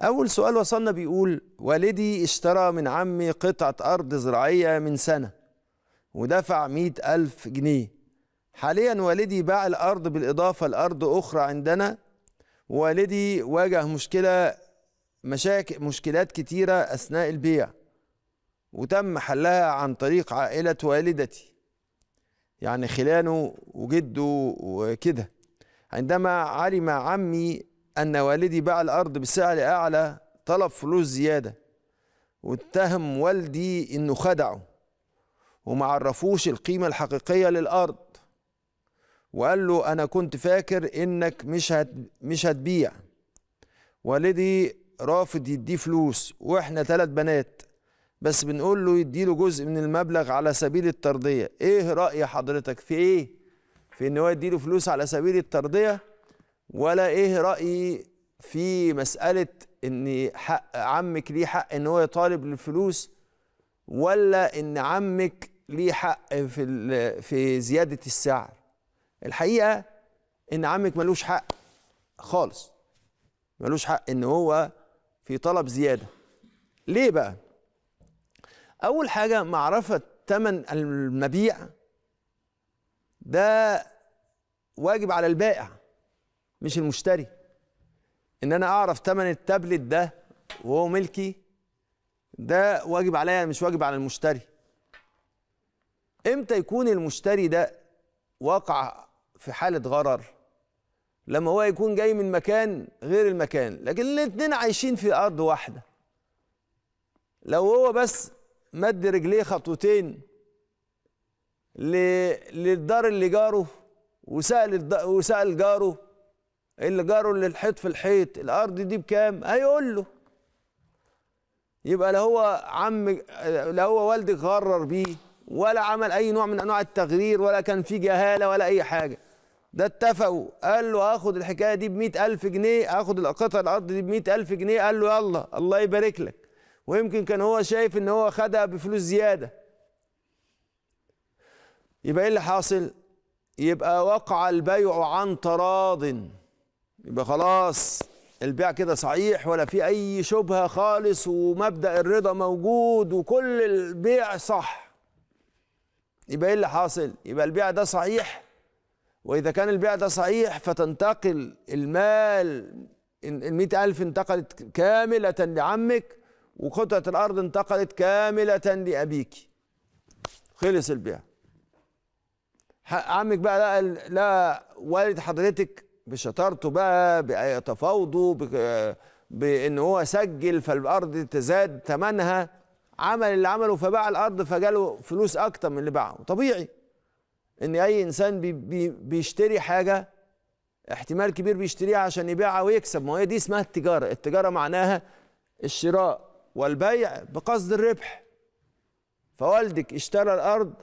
أول سؤال وصلنا بيقول والدي اشترى من عمي قطعة أرض زراعية من سنة ودفع مئة ألف جنيه حاليا والدي باع الأرض بالإضافة لأرض أخرى عندنا والدي واجه مشكلة مشاكل مشكلات كتيرة أثناء البيع وتم حلها عن طريق عائلة والدتي يعني خلانه وجده وكده عندما علم عمي أن والدي باع الأرض بسعر أعلى طلب فلوس زيادة واتهم والدي إنه خدعه ومعرفوش القيمة الحقيقية للأرض وقال له أنا كنت فاكر إنك مش هت مش هتبيع والدي رافض يديه فلوس وإحنا ثلاث بنات بس بنقول له يديله جزء من المبلغ على سبيل الترضية إيه رأي حضرتك في إيه؟ في إن هو يديله فلوس على سبيل الترضية ولا ايه رايي في مساله ان حق عمك ليه حق ان هو يطالب للفلوس ولا ان عمك ليه حق في في زياده السعر الحقيقه ان عمك ملوش حق خالص ملوش حق ان هو في طلب زياده ليه بقى اول حاجه معرفه ثمن المبيع ده واجب على البائع مش المشتري ان انا اعرف ثمن التابلت ده وهو ملكي ده واجب عليا مش واجب على المشتري امتى يكون المشتري ده واقع في حاله غرر لما هو يكون جاي من مكان غير المكان لكن الاتنين عايشين في ارض واحده لو هو بس مد رجليه خطوتين للدار اللي جاره وسأل وسأل جاره اللي جاره اللي الحيط في الحيط الارض دي بكام هيقول له يبقى لا هو عم لا هو والدك غرر بيه ولا عمل اي نوع من انواع التغرير ولا كان في جهاله ولا اي حاجه ده اتفقوا قال له هاخد الحكايه دي ب ألف جنيه هاخد قطع الارض دي ب ألف جنيه قال له يلا الله يبارك لك ويمكن كان هو شايف ان هو خدها بفلوس زياده يبقى ايه اللي حاصل يبقى وقع البيع عن تراضٍ يبقى خلاص البيع كده صحيح ولا في اي شبهه خالص ومبدا الرضا موجود وكل البيع صح يبقى ايه اللي حاصل يبقى البيع ده صحيح واذا كان البيع ده صحيح فتنتقل المال ال ألف انتقلت كاملة لعمك وقطعة الأرض انتقلت كاملة لأبيك خلص البيع عمك بقى لا, لا والد حضرتك بشطارته بقى بتفاوضه بان هو سجل فالارض تزاد ثمنها عمل اللي عمله فباع الارض فجاله فلوس اكتر من اللي باعه طبيعي ان اي انسان بي بي بيشتري حاجه احتمال كبير بيشتريها عشان يبيعها ويكسب ما هي دي اسمها التجاره التجاره معناها الشراء والبيع بقصد الربح فوالدك اشترى الارض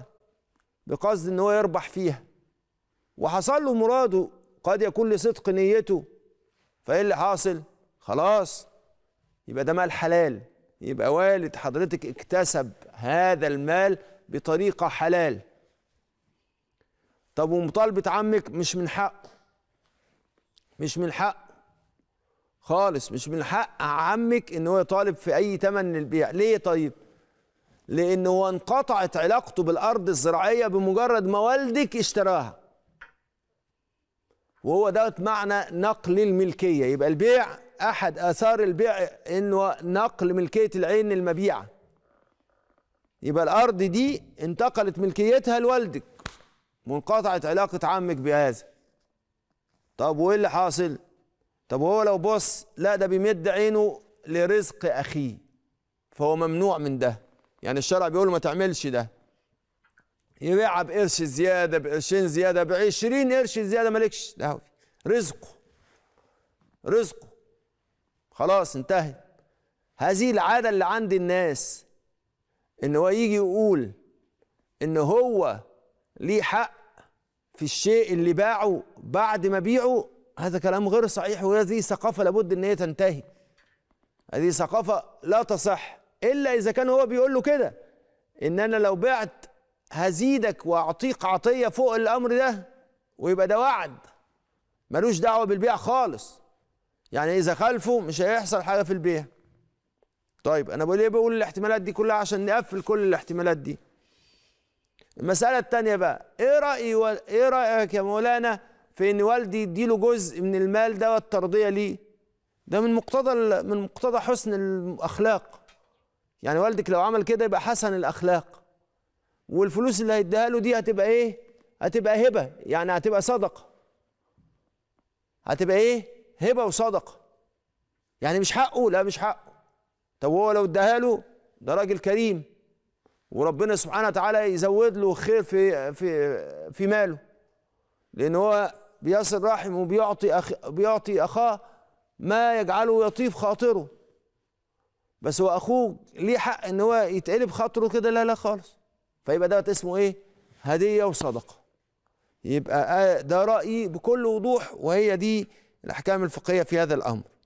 بقصد ان هو يربح فيها وحصل له مراده قد يكون لصدق نيته فايه اللي حاصل خلاص يبقى ده مال حلال يبقى والد حضرتك اكتسب هذا المال بطريقه حلال طب ومطالبه عمك مش من حقه مش من حقه خالص مش من حق عمك ان هو يطالب في اي ثمن للبيع ليه طيب لانه انقطعت علاقته بالارض الزراعيه بمجرد ما والدك اشتراها وهو ده معنى نقل الملكية يبقى البيع أحد آثار البيع إنه نقل ملكية العين للمبيعة يبقى الأرض دي انتقلت ملكيتها لوالدك وانقطعت علاقة عمك بهذا طب وإيه اللي حاصل؟ طب هو لو بص لا ده بيمد عينه لرزق أخيه فهو ممنوع من ده يعني الشرع بيقول ما تعملش ده يبيعها بقرش زياده بقرشين زياده ب 20 قرش زياده مالكش دعوه رزقه رزقه خلاص انتهي هذه العاده اللي عند الناس ان هو يجي يقول ان هو ليه حق في الشيء اللي باعه بعد ما بيعه هذا كلام غير صحيح وهذه ثقافه لابد ان هي تنتهي هذه ثقافه لا تصح الا اذا كان هو بيقول له كده ان انا لو بعت هزيدك واعطيك عطيه فوق الامر ده ويبقى ده وعد ملوش دعوه بالبيع خالص يعني اذا خالفه مش هيحصل حاجه في البيع طيب انا بقول ايه بقول الاحتمالات دي كلها عشان نقفل كل الاحتمالات دي المساله الثانيه بقى ايه رايي و... ايه رايك يا مولانا في ان والدي يديله جزء من المال ده والترضيه ليه ده من مقتضى ال... من مقتضى حسن الاخلاق يعني والدك لو عمل كده يبقى حسن الاخلاق والفلوس اللي هيديها له دي هتبقى ايه هتبقى هبه يعني هتبقى صدقه هتبقى ايه هبه وصدقه يعني مش حقه لا مش حقه طب هو لو اداها له ده راجل كريم وربنا سبحانه وتعالى يزود له خير في في في ماله لان هو بيصل رحم وبيعطي أخ بيعطي اخاه ما يجعله يطيب خاطره بس هو اخوه ليه حق ان هو يتقلب خاطره كده لا لا خالص فيبقى دوت اسمه ايه هديه وصدقه يبقى آه، ده رايي بكل وضوح وهي دي الاحكام الفقهيه في هذا الامر